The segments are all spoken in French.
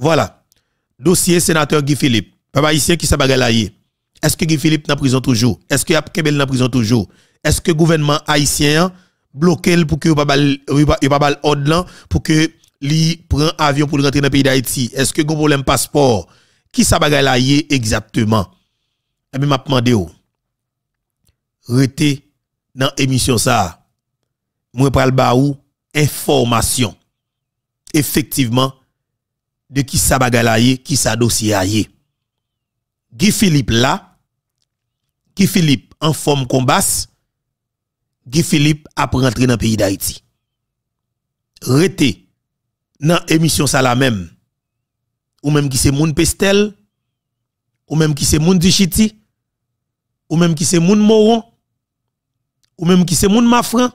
Voilà. Dossier sénateur Guy Philippe. Papa ici qui s'abagalaye. Est-ce que Guy Philippe n'a prison toujours? Est-ce que Kebel n'a prison toujours? Est-ce que le gouvernement haïtien bloqué pour que pas ordre pour que prenne un avion pour rentrer dans le pays d'Haïti? Est-ce que go un passeport? Qui s'abagalaye exactement? Et eh bien, m'a demandé Rete dans l'émission ça. Moi le baou information. Effectivement, de qui sa bagalaye, qui sa dossier Guy Philippe là, Guy Philippe en forme combat, Guy Philippe après entrer dans le pays d'Haïti. Rete dans émission ça la même, ou même qui c'est moun Pestel, ou même qui c'est moun Dichiti, ou même qui c'est moun Moron, ou même qui c'est moun Mafran,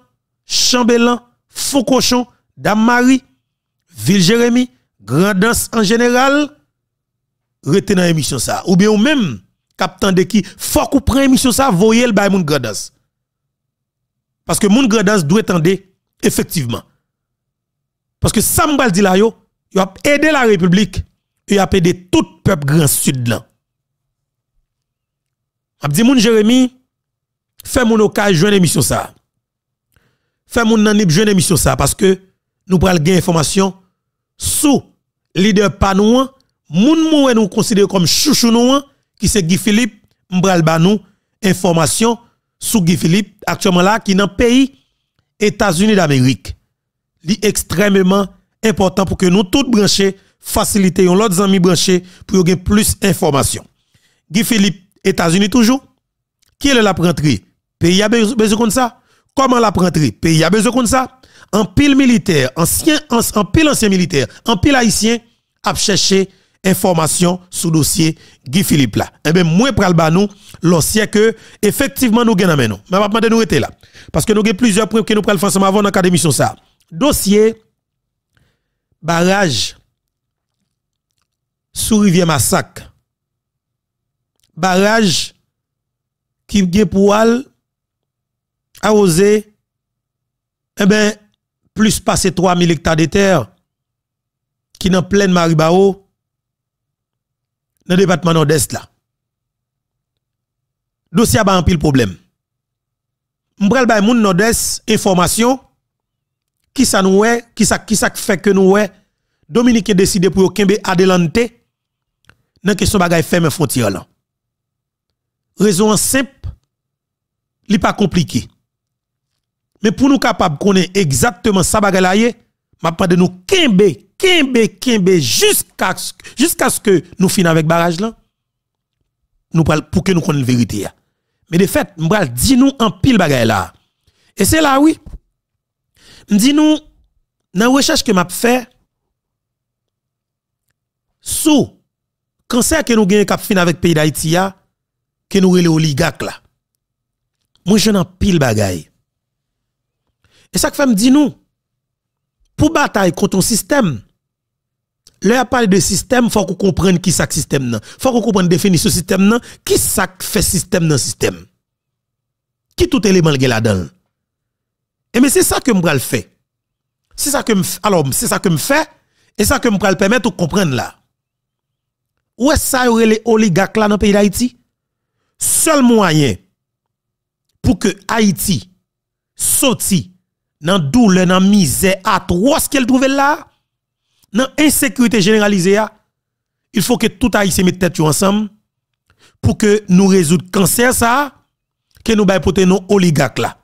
Chambellan, Foucochon Dame Marie, Ville Jérémy, grandance en général, retenez dans l'émission ça. Ou bien ou même, captain de qui, faut qu'on prenne l'émission ça, voyez le bail moun grandance. Parce que moun grandance doit tendre, effectivement. Parce que ça m'a dit là, a aidé la République, il a aidé tout peuple grand sud là. Abdi moun Jérémy, Fais mon occasion jouen l'émission ça. Fais mon nanib jeune l'émission ça parce que nous prenons des information sous leader panouan, moun moué nous considère comme chouchou nous, qui c'est Guy Philippe, m'bral information sous Guy Philippe, actuellement là, qui est dans pays États-Unis d'Amérique. Li extrêmement important pour que nous tous branchés, facilitons l'autre amis branchés pour avoir plus d'informations. Guy Philippe, États-Unis toujours. Qui est la rentrée? Pays a besoin comme ça. Comment la Pays a besoin comme ça en pile militaire, ancien, en, pile ancien militaire, en pile haïtien, a cherché information sous dossier Guy Philippe là. Eh bien, moins pral ba nous, l'ancien que, effectivement, nous gagnons nous. Mais maintenant, nous étions là. Parce que nous avons plusieurs preuves que nous prenons ensemble avant dans la sur ça. Dossier, barrage, sous rivière massacre. Barrage, qui est pour arroser, eh bien, plus passer 3000 hectares de terre qui dans pleine Maribao dans le département nord-est là. Dossier a un pile problème. M'bral bay moun nord-est information qui ça nous est, qui ça qui ça fait que nous est Dominique a décidé pour Kembe adelante dans question bagay ferme frontière Raison simple, li pas compliqué. Mais pour nous capables de connaître exactement ça, je vais de nous kembe, kembe, kembe, jusqu'à ce que nous finissions avec barrage là. Nous pour que nous connaissions la vérité. Mais de fait, je vais dire nous en pile bagaille là. Et c'est là, oui. Je dis nous, dans la recherche que je fait, sous cancer que nous avons cap avec avec pays d'Haïti que nous les oligarques là moi je n'en pile bagaille et ça que fait me dit nous, pour bataille contre un système, Là, parle de système, faut qu'on comprenne qui le système Il Faut qu'on comprenne définition système nan, qui ça fait système le système. Qui tout élément là-dedans. Et mais c'est ça que vais faire. C'est ça que alors c'est ça que me fait et ça que le permettre de comprendre là. Où est ça les oligarques là dans le pays d'Haïti Seul moyen pour que Haïti sorti dans la douleur, dans la misère atroce qu'elle trouve là, dans insécurité généralisée, il faut que tout se mette tête ensemble pour que nous le cancer ça, que nous bail nos oligarques là.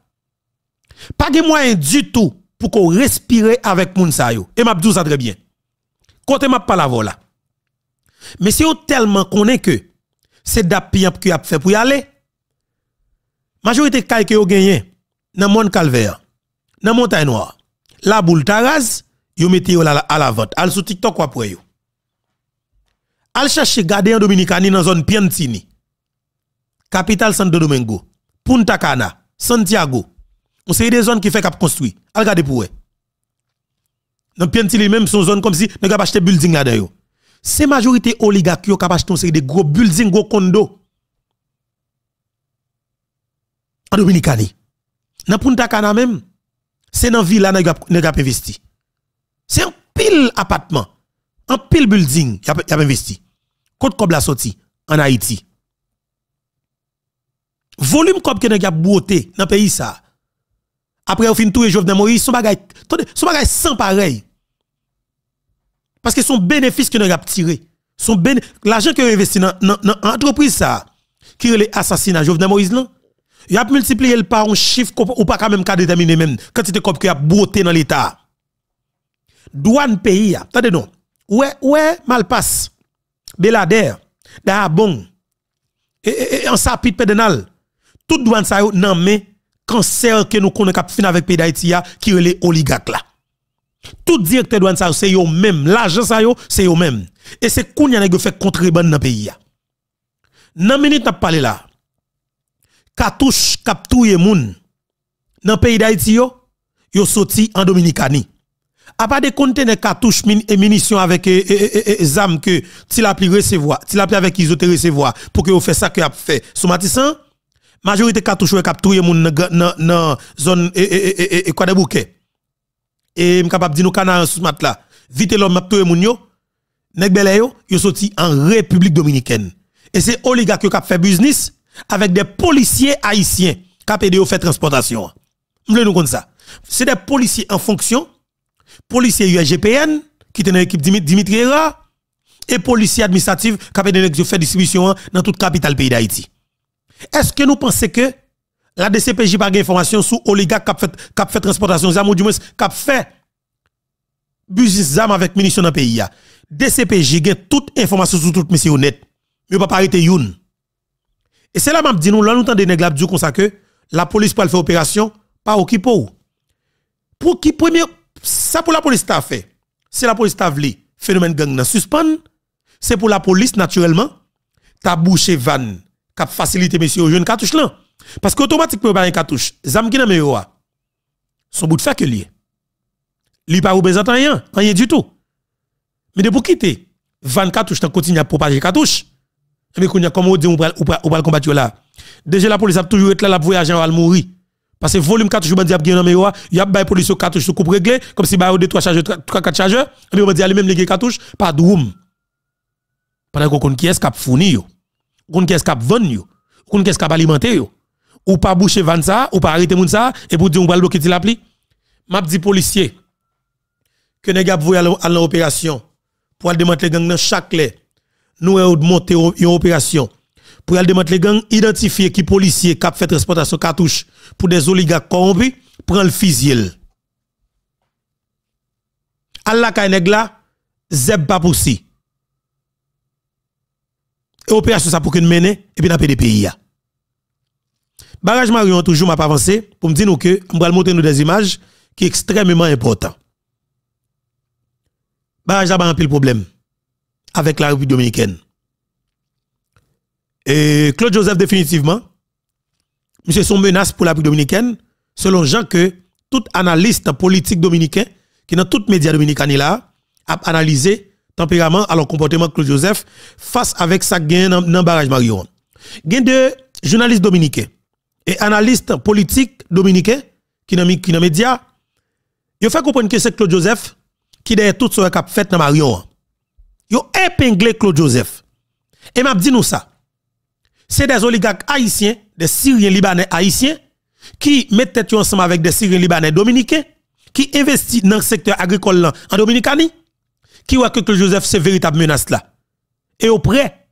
Pas de moyens du tout pour qu'on respire avec moun Et m'a dit ça très bien. Côté m'a pas la là, Mais si on tellement connaît que c'est d'appuyer qui a fait pour y aller, majorité de que gagné dans monde calvaire dans montagne noire. La boule taraz, yo mettez yo à la vente. Al sur TikTok quoi pour yo. Al chercher en dominicani dans zone Piantini. Capitale Santo Domingo, Punta Cana, Santiago. On sait des zones qui fait cap construit. Al garder pour eux. Dans Piantini même son zone comme si ne pas acheté building là yo. C'est majorité oligarque qui ont acheté des gros building, gros condo. En Dominicani. Dans Punta Cana même c'est dans la ville là nous investi. C'est un pile appartement, un pile building qui a investi. quand comme la sorti en Haïti. Volume comme que a beauté dans le pays ça. Après au fin tout Jovenel Moïse son bagage son bagay sans pareil. Parce que son bénéfice que vous a tiré, son l'argent que investi dans l'entreprise, ça qui est l'assassinat Jovenel Moïse non il a multiplié le par un chiffre ou pas quand même qu'à déterminé même quantité il qui a beauté dans l'État. Douane pays, attendez non. Ouais, ouais, passe Belader, d'abon. et, en sapit pédénal. Tout douane ça non mais cancer que nous connaissons fin avec pays d'Haïti qui est les oligarques là. Tout directeur douane ça c'est eux même, l'argent ça c'est eux même. Et c'est qu'on y a fait contrebande dans le pays. Nan minute as parlé là katouche kap touye moun dans pays d'Haïti yo yo sorti en Dominicani à part des les cartouches min, et munitions avec e, armes que tu l'as recevoir tu l'as avec ils recevoir pour que yo fait ça que a fait somatisan la majorité cartouches ou cap touye moun dans nan zone et e, e, e, kwa de bouquet et capable dire nou kanan sous mat vite l'homme map touye moun yo nèg belé yo yo en République dominicaine et c'est oligarque qui a fait business avec des policiers haïtiens ont fait transportation. M'le nous ça. C'est des policiers en fonction, policiers UGPN qui dans l'équipe Dimitri et policiers administratifs ont fait distribution dans toute capitale pays d'Haïti. Est-ce que nous pensons que la DCPJ pas information sur oligarque qui fait fait transportation ou du moins qui fait business avec munitions dans le pays DCPJ gagne toute information sur tout monsieur honnête. Mais pas arrêter youn. Et c'est là que je dis nous, là nous tendons nèg comme ça que la police pour faire opération, pas au qui pour. Pour qui premier, ça pour la police t'a fait. C'est la police t'a le phénomène gang nan suspend. C'est pour la police naturellement, t'a bouché van, qui facilité monsieur jeune cartouche là. Parce qu'automatiquement, pas un cartouche. Zam qui nan ah. son bout de fer que lié. Li pas représentant rien, rien du tout. Mais de pour quitter, van cartouche, t'en continue à propager cartouche. Mais eh comme on dit, on va le combattre là. Déjà, la police a toujours été là, la voyager, elle mourir. Parce que volume 4 jours, il y a bien un il y a des police 4 jours coupe réglé, comme si bah, il y a 3 chargeurs, 3, 4 chargeurs, et eh puis on dit, allez même les cartouches, pas de room. Pendant qu'on qui est-ce qui a fourni, qu'on qui est-ce qui a vendu, qu'on qui est-ce qui a alimenté, ou pas boucher van ça, ou pas arrêter moun ça, et pour dire, on va bloquer l'appli. M'a dit policier, que les gars aller à l'opération, pour démanteler gang dans chaque clé, nous avons e monté une opération pour aller les gangs, identifier qui policiers qui fait transportation cartouches pour des oligarques corrompus, prendre le fusil. Allah ka là, Zeb pas pour si. Et opération ça pour nous mener et puis dans des pays. Barrage Marion toujours m'a avancé pour me dire nous que, nous va montrer des images qui sont extrêmement importantes. Barrage a a un problème avec la République dominicaine. Et Claude Joseph, définitivement, c'est son menace pour la République dominicaine, selon Jean que tout analyste politique dominicain qui dans tout média dominicain là a analysé tempérament alors comportement Claude Joseph face avec sa gain dans, barrage Marion. Gain de journalistes dominicains et analystes politiques dominicains qui dans qui dans média, il fait comprendre que c'est Claude Joseph qui derrière tout ce a fait dans Marion yo épinglé Claude Joseph. Et m'a dit nous ça. C'est des oligarques haïtiens, des Syriens libanais haïtiens qui mettent tête ensemble avec des Syriens libanais dominicains qui investissent dans le secteur agricole en Dominicanie qui voit que Claude Joseph c'est véritable menace là. Et auprès, prêt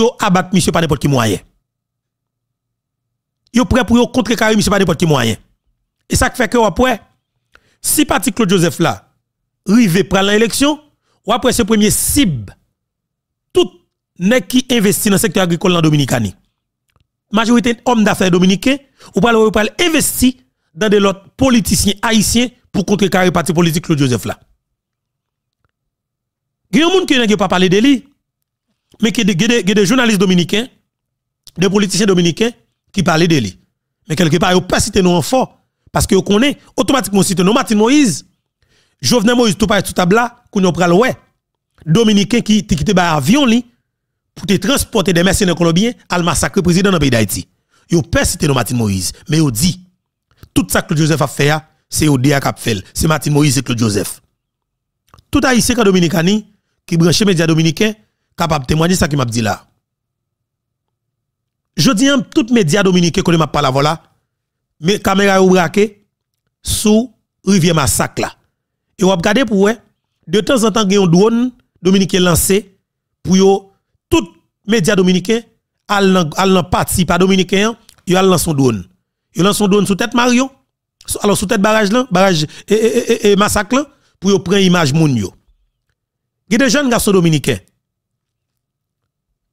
pour abattre M. pas n'importe qui moyen. Yo prêt pour contrecarrer monsieur M. n'importe moyen. Et ça fait que après si parti Claude Joseph là rive prend l'élection ou après ce premier cible, tout n'est qui investit dans le secteur agricole dans Dominicani. Majorité hommes d'affaires dominicains, ou pas ou investir dans des politiciens haïtiens pour le parti politique Claude Joseph Il y a des gens qui n'a pas parlé de lui, mais qui des journalistes dominicains, des politiciens dominicains qui parlent de lui. Mais quelque part, ils ne pas cité nos enfants, parce qu'ils connaissent automatiquement nos Martin Moïse. Jovenel Moïse tout pas tout tabla, qu'on pral ouais. Dominicain qui qui quitté par avion li pour te transporter des mercenaires colombiens à massacrer président dans le pays d'Haïti. Yo c'était le Martin Moïse, mais yo dit tout ça que Joseph a fait c'est au DA Capfel, fait, c'est Martin Moïse et Claude Joseph. Tout haïtien dominicani qui branche média dominicain capable témoigner ça qui m'a dit là. Je dis tous tout média dominicain que m'a parlé voilà, mais caméra ou braqué sous rivière massacre là. Et vous va pour pour de temps en temps, il y a un drone dominicain lancé pour yo, tout média dominicain, al parti pas. dominicain, il lan son drone. Il lance son drone sous tête Mario, alors sous tête barrage là, barrage et, massacre là, pour yo prendre image moun yo. Il y a des jeunes garçons dominicains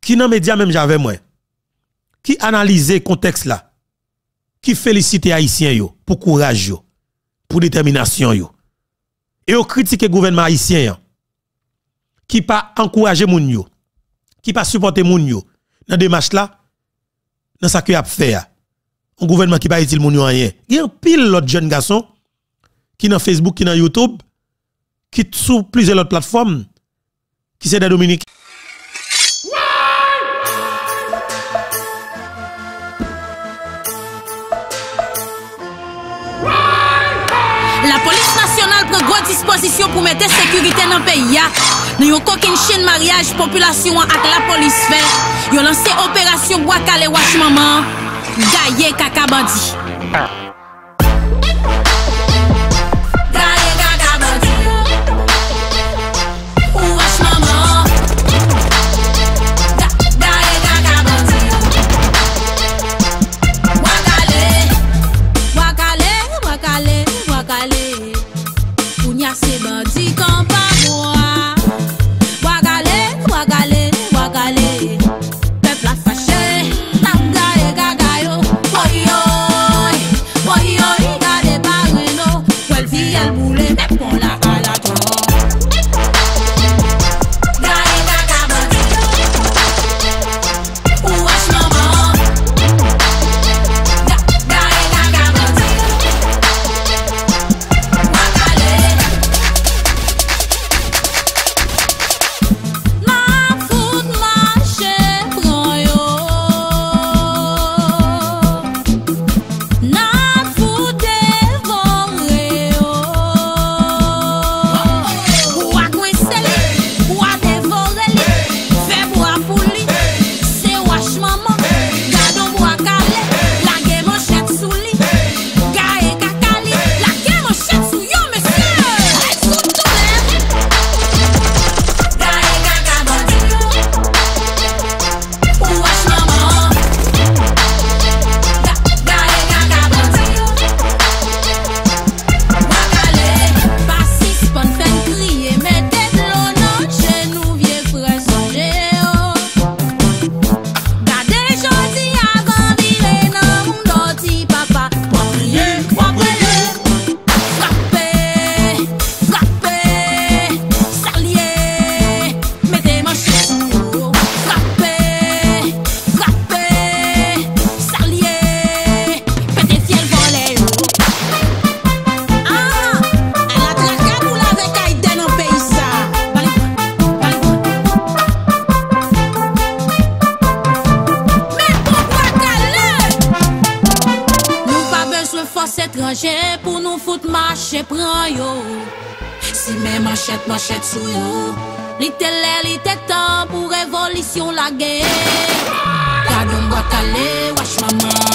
qui dans média même j'avais moi, qui analyse contexte là, qui félicite haïtien yo pour courage yo, pour détermination yo et vous critiquez le gouvernement haïtien hein, qui pas encourager moun yo, qui pas supporter moun yo dans démarche là, dans ce que a fait. Hein. Un gouvernement qui pas utile moun rien. Il y a pile l'autre jeunes garçons qui dans Facebook, qui dans YouTube, qui sur plusieurs autres plateformes qui c'est des Dominique. La police Pren gote disposisyon pou mette sekurite nan peya Nan yon kokin chen mariage Populasyon ak la polis fe Yon lanse operasyon wak ale wak si maman Gaye kaka bandi taguer. Garde un boîte à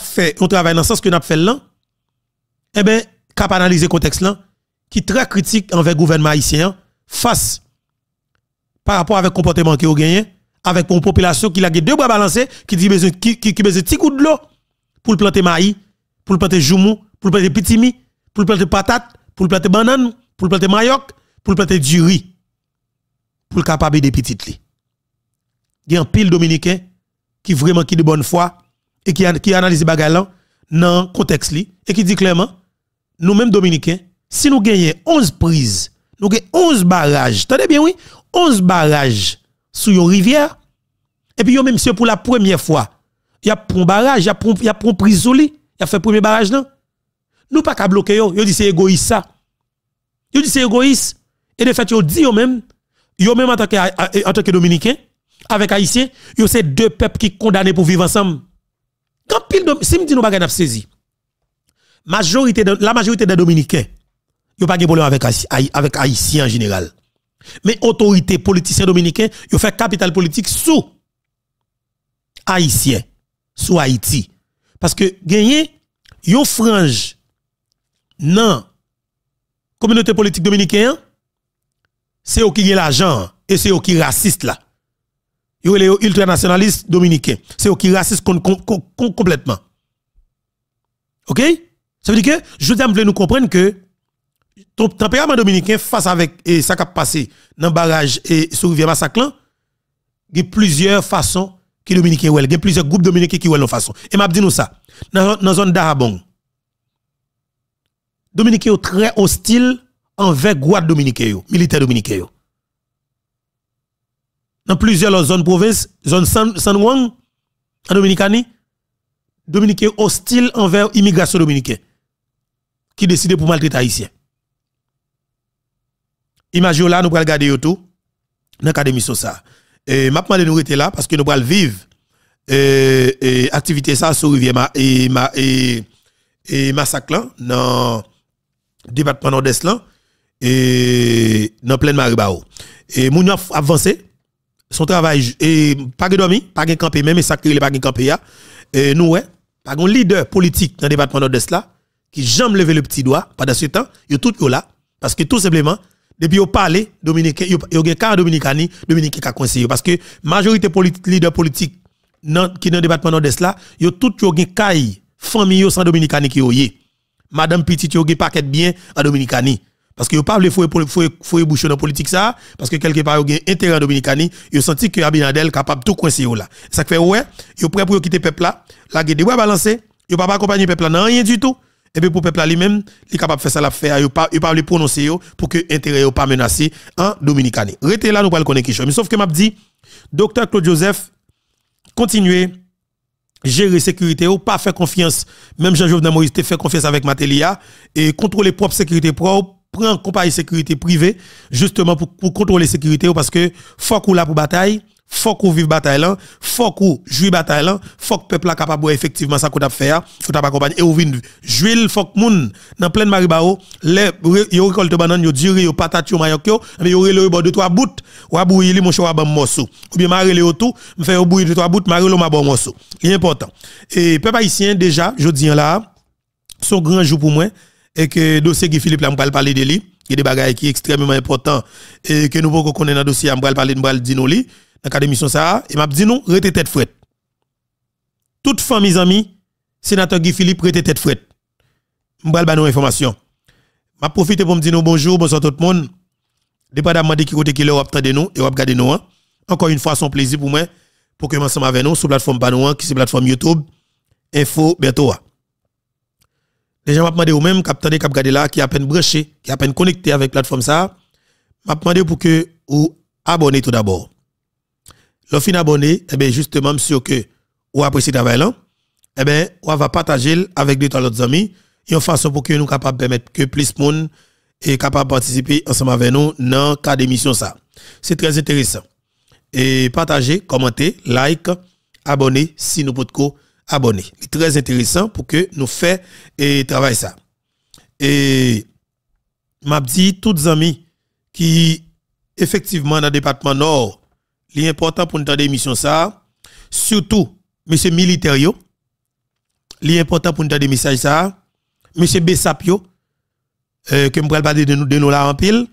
fait on travaille dans le sens que avons fait là eh ben cap analyser contexte là qui très critique envers le gouvernement haïtien face par rapport avec comportement qui a gagné avec une population qui a deux bras balancés qui dit besoin qui besoin petit coup de l'eau pour planter maïs pour planter jumou, pour planter pitimi pour planter patate pour planter banane pour planter mayoc pour planter du riz pour capable des petites Il y a un pile dominicain qui vraiment qui de bonne foi et qui, analyse les bagages dans le contexte et qui dit clairement, nous-mêmes Dominicains, si nous gagnons 11 prises, nous gagnons 11 barrages, tenez bien oui, 11 barrages sur une rivière, et puis même si pour la première fois, il y a un barrage, il y a un prise sur lui, il a fait premier barrage non Nous pas qu'à bloquer yo, yon dit c'est égoïste ça. Yo dit c'est égoïste et de fait yo dit yo même, yo même en tant que en que dominicain avec haïtien, yo c'est deux peuples qui condamnés pour vivre ensemble. Quand pile si dit nous pas saisi. Majorité de, la majorité des dominicains, yo pas de problème avec avec Haïtiens en général. Mais autorité politiciens dominicains yo fait capital politique sous Haïtiens, sous Haïti. Parce que gagner yo frange non communauté politique dominicaine, c'est au qui ont l'argent et c'est au qui raciste là. Yo les ultranationalistes dominicains. C'est eux qui raciste complètement. OK Ça veut dire que je veux nous comprendre que le tempérament dominicain face avec et ça qui a passé dans le barrage et sur rivière Massaclan, il y a plusieurs façons qui dominicains Il y a plusieurs groupes dominicains qui ont la façon. Et m'a dit nous ça. Dans la zone d'Arabon, dominicains sont très hostiles envers les dominicain, militaire dominicains dans plusieurs zones provinces, zone San, Juan, en Dominicanie, Dominicains hostiles envers l'immigration dominicaine qui décide pour maltraiter Haïtiens. Imaginez là, nous allons regarder tout dans l'académie ça. Et maintenant, nous sommes là parce que nous allons vivre l'activité et activité ça sur rivière et, massacre dans le département nord-est et dans pleine Maribao. Et nous avons avancé son travail et pas de dormi, pas de campé même et sacré pas de campé et nous ouais, pas un leader politique dans le département nord-est là qui jamais levé le petit doigt pendant ce temps, ils tout tous là parce que tout simplement depuis au parlé dominicain a gen car dominicani qui a conseiller parce que majorité politique leader politique qui qui dans le département nord-est là, a tout yo gen caille famille sans dominicani qui est eu. Madame Petit a pas paquet bien en dominicani. Parce que vous parlez faut faut bouchon dans la politique ça parce que quelque part vous avez intérêt dominicani, vous senti que Abinadel capable de tout coincer là. Ça fait ouais, vous prêt pour quitter peuple là, la guerre de balancer, vous pas accompagner peuple là non rien du tout. Et puis pour le peuple lui-même, il est capable de faire ça la faire, il n'y a pas le prononcer pour que l'intérêt ne soit pas menacé en dominicani. Restez là nous ne pas le connaître mais sauf que Mabdi, dit docteur Claude Joseph continuez gérer sécurité ou pas faire confiance même Jean-Jovenel Moïse fait confiance avec Matelia et contrôler propre sécurité propre prend compagnie sécurité privée justement pour, pour contrôler sécurité parce que faut là pour bataille faut ou bataille là faut jouer bataille là peuple capable effectivement ça qu'on a faire faut t'a et ou jouer faut moun dans pleine maribao les yo récolte banane yo yo patate yo yo mais eh trois bouts ou li bon ou bien marrer le tout me faire bouillir de trois bouts le ma bon morceau important et peuple haïtien déjà je dis là son grand jour pour moi et que dossier Guy Philippe là on parler de lui il y a des bagages qui sont extrêmement importants et que nous pouvons connaître dans le dossier on va parler de lui. nous dans la cadre de mission ça et m'a dit nous restez tête frette toute mes amis sénateur Guy Philippe restez tête frette on va nos nous information m'a profité pour me dire bonjour bonsoir tout le monde dépendamment de qui côté qui l'Europe est, nous et regarder nous hein. encore une fois un plaisir pour moi pour que ensemble avec nous sur plateforme Banouan qui est la plateforme YouTube info bientôt hein. Déjà, gens demandé au même capitaine cap là qui a peine branché, qui a peine connecté avec la plateforme ça, m'a demandé pour que vous abonnez tout d'abord. le vous abonné, eh bien justement monsieur que ou appréciez travail là, hein. eh bien on va partager avec d'autres autres amis, de façon pour que nous capable permettre que plus de monde est capable de participer ensemble avec nous dans le cas d'émission ça. C'est très intéressant. Et partagez, commentez, like, abonnez si nous pouvons Abonné, C'est très intéressant pour que nous fassions et travaille ça. Et m'a dit toutes amis qui effectivement dans le département nord, l'important important pour nous faire émission ça, surtout monsieur militaire l'important important pour nous donner des messages ça, monsieur Bessapio euh, que nous parler de nous de nous là en pile,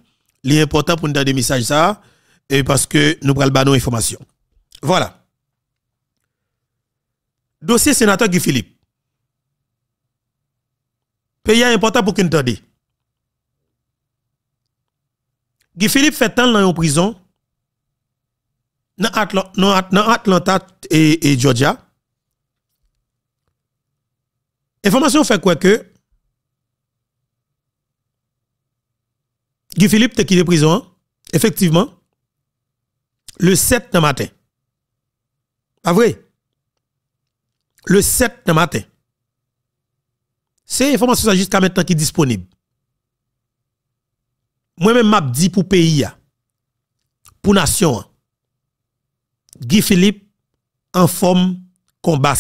important pour nous faire des messages ça et parce que nous prenons nos informations. Voilà dossier sénateur Guy Philippe. Pays important pour qu'il t'entende. Guy Philippe fait tant dans une prison dans Atlanta et, Georgia. Information fait quoi que Guy Philippe te quitté prison, effectivement, le 7 matin. Pas vrai? le 7 matin. C'est information jusqu'à maintenant qui est disponible. Moi-même, m'a dit pour pays, pour nation, Guy Philippe en forme combat.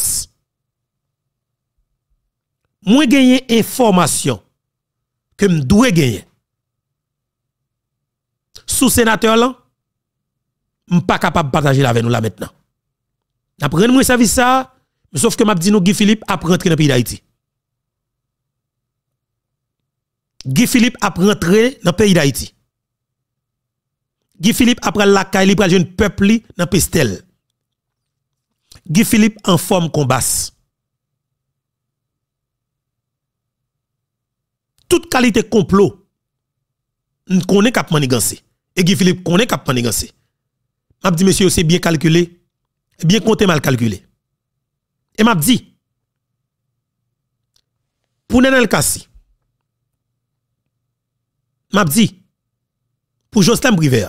Moi, gagné information que je dois gagner. Sous sénateur là, suis pas capable de partager avec nous là maintenant. Après, moi service ça, Sauf que m'a dit nous Guy Philippe a rentré dans le pays d'Haïti. Guy Philippe a rentré dans le pays d'Haïti. Guy Philippe après la caille, il jeune peuple dans Pestel. Guy Philippe en forme combat. Toute qualité complot, nous connaissons cap Et Guy Philippe connaît cap manigancer. M'a dit monsieur, c'est bien calculé, bien compté, mal calculé. Et m'a dit, pour Nenel Kassi, m'a dit, pour Justin Briver,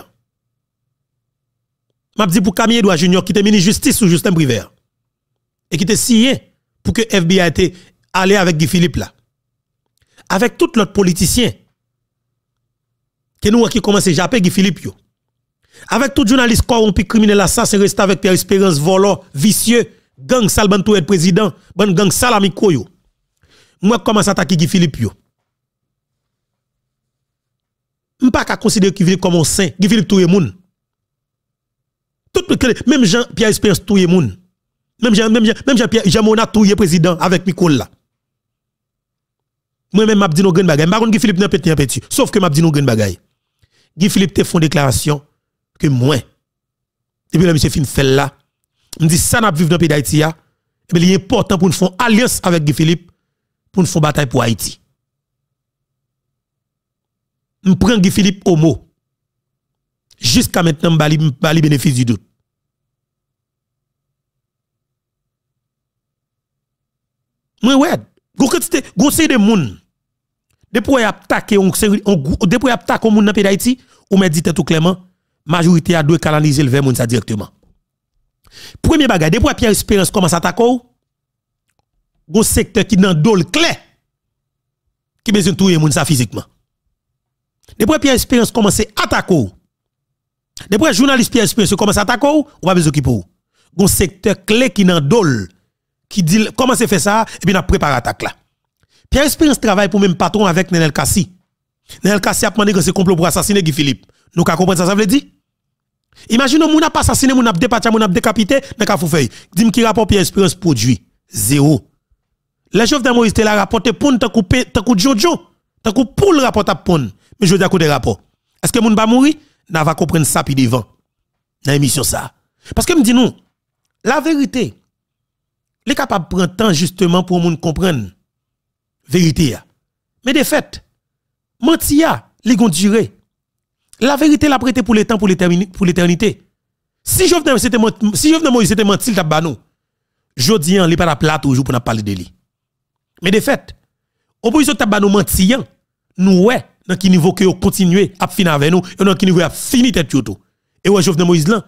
m'a dit pour Camille Edouard Junior qui était ministre justice sous Justin Briver et qui était signé pour que FBI était allé avec Guy Philippe là. Avec tout l'autre politicien que nous qui commencé à japper Guy Philippe Avec tout journaliste corrompu criminel assassin resté avec Pierre Espérance volant vicieux gang sal ban tout être président, ban gang sal ami yo. Moi commence à attaquer Guy Philippe yo. Je pas qu'à considérer Guy Philippe comme un saint, Guy Philippe tout le monde. Tout le même Jean Pierre Espérance tout le monde. Même Jean même Jean, même Jean Pierre Jean Mona tout le président avec là. Moi même m'a dit nos grandes bagailles, par contre Guy Philippe n'a petit un petit, sauf que m'a dit nos grandes bagailles. Guy Philippe te font déclaration que moins. Depuis là monsieur fin fait là me dit ça n'a vivre dans le pays d'Haïti mais eh il est important pour nous faire alliance avec Guy Philippe pour nous faire bataille pour Haïti. Je prends Guy Philippe au mot. Jusqu'à maintenant, je bali bénéfice du doute. Moi, ouais, vous quantité, vous de monde. Depuis qu'on attaque, depuis qu'on attaque au monde dans le pays d'Haïti, on me dit tout clairement, majorité a dû canaliser le vers directement. Premier bagage, depuis Pierre Espérance commence à attaquer, un secteur qui dans le clé qui besoin de touyer ça physiquement. Depuis Pierre Espérance commence à attaquer, depuis journaliste Pierre Espérance commence à attaquer, ou pas besoin qui pour. Un secteur clé qui dans dol qui dit comment c'est fait ça et puis n'a préparé attaque là. Pierre Espérance travaille pour même patron avec Nenel Kassi. Nenel Kassi a demandé que c'est complot pour assassiner Guy Philippe. Nous comprenons ça ça veut dire Imaginons n'a pas assassiné, moun a décapité, moun a décapité, nan ka dis Dim qui rapport Pierre Espérance produit. Zéro. Les chefs de Moïse rapporté. la rapporte pon ta coupé, T'as coupé Jojo. Ta coup le rapport à pon. Mais je dis à coup de rapport. Est-ce que moun pas mouri? N'a va comprendre ça puis devant. Dans l'émission ça. Parce que me dit nous, la vérité, les capables prendre temps justement pour moun comprendre. Vérité Mais de fait, mentia, les gon durer. La vérité l'a prêté pour le temps, pour l'éternité. Si Jovenel si Moïse était menti, il t'a banou. Jodi, il hein, n'est pas la plate toujours pour parler de lui. Mais de fait, opposition t'a banou menti, nous, ouais, dans quel niveau que vous à finir avec nous, et dans quel niveau à finir tête tout. Et ouais, Jovenel Moïse là,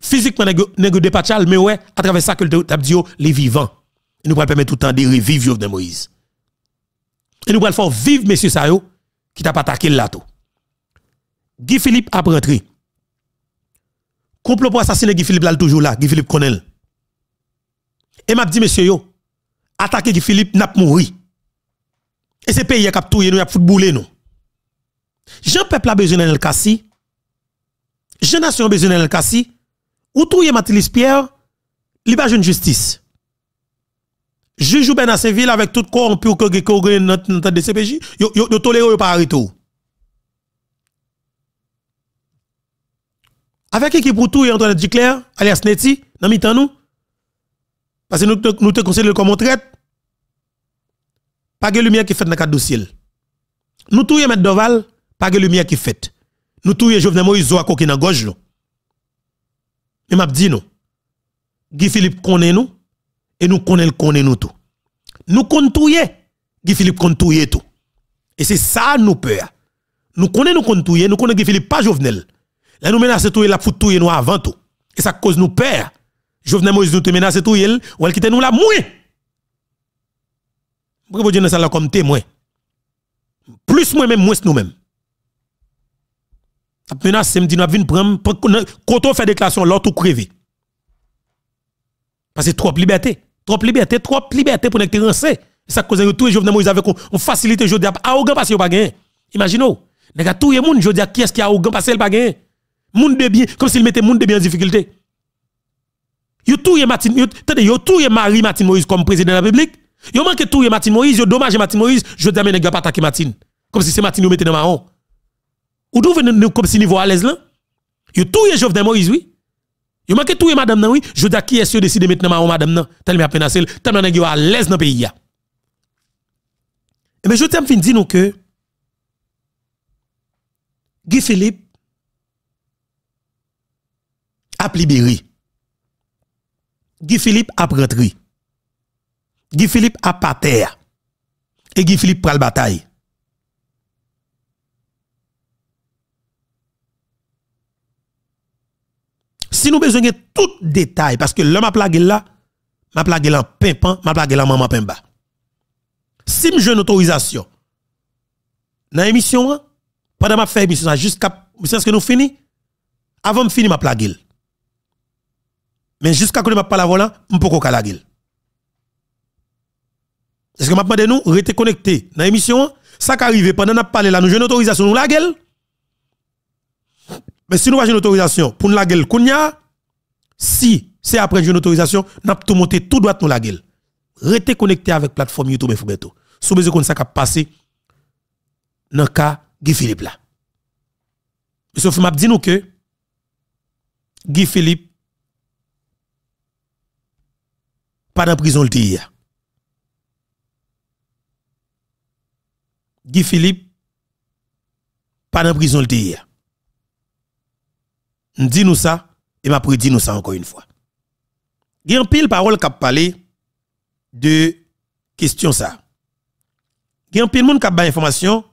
physiquement, n'est dépatchal, mais ouais, à travers ça que t'a dit, oh, les vivants. Et nous permet tout le temps de revivre Jovenel Moïse. Et nous permet faire vivre, monsieur, Sayo, qui t'a attaqué là tout. Guy Philippe a rentré. Complot pour assassiner Guy Philippe là toujours là, Guy Philippe connaît. Et m'a dit monsieur yo, attaquer Guy Philippe n'a pas mouri. Et c'est pays qui a tout nous a footballé nous. Jean peuple a besoin d'un Kassi. Jean nation a besoin d'un Kassi. Ou touye Matilis Pierre, li jouer jeune justice. Juge ou Ben Saint-Ville avec tout corrompu que que notre de CPJ, yo yo, toléré pas Avec l'équipe Routou et Antoine Duclair, alias Neti, dans mi-temps nous. Parce que nous, nous te considérons comme on traite. Pas de lumière qui fait dans le dossier. Nous tous, M. Doval, pas de lumière qui fait. Nous tous, Jovenel Moïse, à Koki dans la gauche. Mais m'a dit nous. Guy Philippe connaît nous. Et nous connaît le connaît nous tout. Nous connaît, Guy Philippe connaît tout. Et c'est ça nous peur. Nous connaît nous connaît, nous connaît Guy Philippe pas Jovenel. Là, nous menace tout, la foutre tout, nous avant tout. Et ça cause nous peur. Jovenel Moïse nous te menace tout, ou elle quitte nous la moins. Pourquoi Dieu nous là comme témoin? Plus moi-même, moins nous-mêmes. Ça menace, c'est me dit, nous avons prendre, quand on fait déclaration, l'autre crevé. Parce que trop liberté. Trop liberté, trop liberté pour nous renseigner. Ça cause tout Jovenel Moïse avec une facilité, je dis, arrogant parce qu'il n'y a pas gagné. Imaginez, nous avons tout le monde, je dis, qui est-ce qui a grand parce qu'il n'y a pas gagné? Moun de bien, comme s'il mettait moun de bien en difficulté. Yo touye Martin, yo, yo touye Marie Martin Moïse comme président de la République. Yo manque touye Martin Moïse, yo dommage Martin Moïse, je t'amène gars pas attaquer Martin. Comme si c'est Martin yo mettait dans marron. Ou d'où venez comme si niveau à l'aise là? Yo touye Jovenel Moïse, oui. Yo manque touye madame nan, oui. Je dis qui est-ce qui décide dans marron madame nan? Tellement à peine tellement à l'aise dans le pays ya. Et eh ben, je t'aime fin dire nous que Guy Philippe a libéré. Guy Philippe a rentré. Guy Philippe a pater. Et Guy Philippe pral bataille. Si nous besoin de tout détail, parce que l'homme a plagué là, m'a plagué là en pimpant, m'a plagué là maman pimba. Si je une autorisation, dans l'émission, pendant ma fait émission, jusqu'à, jusqu'à ce que nous finissons, avant de finir ma plagué mais jusqu'à que je ne pas la volant, je ne peux pas la gueule. Est-ce que m'a demandé nous, restez connectés dans l'émission, ça qui arrive pendant que nous parlons là, nous avons une autorisation, nous la gueule. Mais si nous avons une autorisation pour nous la gueule, si c'est après une autorisation, nous avons tout monté tout droit nous la gueule. Restez connectés avec la plateforme YouTube Foubeto. Si vous avez besoin ça qui a passé dans le cas Guy Philippe là. Sauf que je dit nous que Guy Philippe pas dans prison le tir. Guy Philippe, pas dans prison le tir. Dis-nous ça, et m'a dit nous ça encore une fois. Il y a pile parole qui a parlé de question ça. Il y a pile monde qui a information